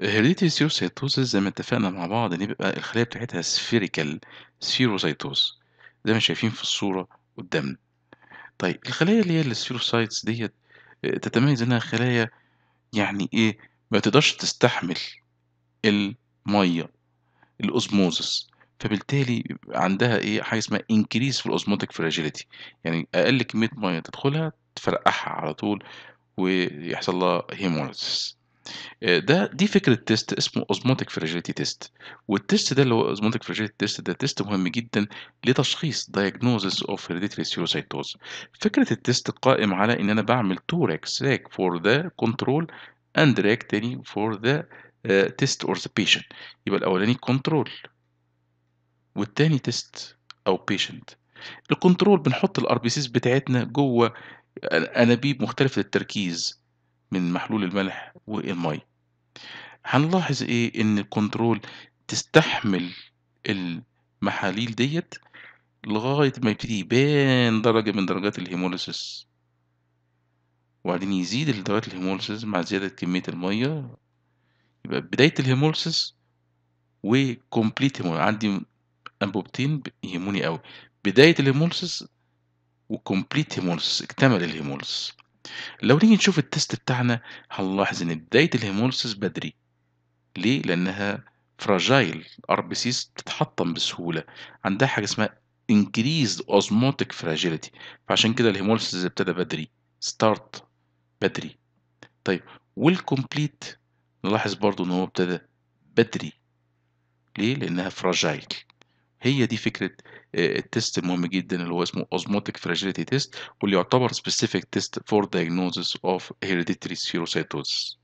سيروسيتوس زي ما اتفقنا مع بعض ان يبقى الخلية بتاعتها سفيريكال سيروسيتوس زي ما شايفين في الصورة قدامنا طيب الخلايا اللي هي السيروسايتس ديت آه، تتميز انها خلايا يعني ايه ما تقدرش تستحمل المية الاوزموزس فبالتالي عندها ايه حاجه اسمها انكريس في الاوزموتيك فراجيلتي يعني اقل كميه ميه تدخلها تفرقعها على طول ويحصل لها هيموليسيس آه، ده دي فكرة تيست اسمه اوزموتيك Fragility تيست والتيست ده اللي هو اوزموتيك Fragility تيست ده تيست مهم جدا لتشخيص Diagnosis of Hereditary Spherocytosis فكرة التيست قائم على إن أنا بعمل تو راكس راك فور ذا كنترول اند راك تاني فور ذا تيست أور ذا بيشنت يبقى الأولاني كنترول والتاني تيست أو بيشنت الكنترول بنحط الار بي سيز بتاعتنا جوه آه، انابيب مختلفه التركيز من محلول الملح والمية هنلاحظ ايه ان الكنترول تستحمل المحاليل ديت لغاية ما يبتدي يبان درجة من درجات الهيموليسيس وبعدين يزيد درجات الهيموليسيس مع زيادة كمية المية يبقى بداية الهيموليسيس وكمبليت هيموليسيس عندي أنبوبتين يهموني أوي بداية الهيموليسيس وكمبليت هيموليسيس اكتمل الهيموليسيس لو نيجي نشوف التست بتاعنا هنلاحظ إن بداية الهيمولسيس بدري ليه؟ لأنها فراجايل ار بي سيز بتتحطم بسهولة عندها حاجة اسمها increased osmotic fragility فعشان كده الهيمولسيس ابتدى بدري ستارت بدري طيب والكمبليت نلاحظ برضو ان هو ابتدى بدري ليه؟ لأنها فراجايل هي دي فكرة التيست المهم جدا اللي هو اسمه اوزموتيك فراجيليتي تيست واللي يعتبر سبيسيفيك تيست فور دايجنوزس اوف هيريديتري سيروسايتوزس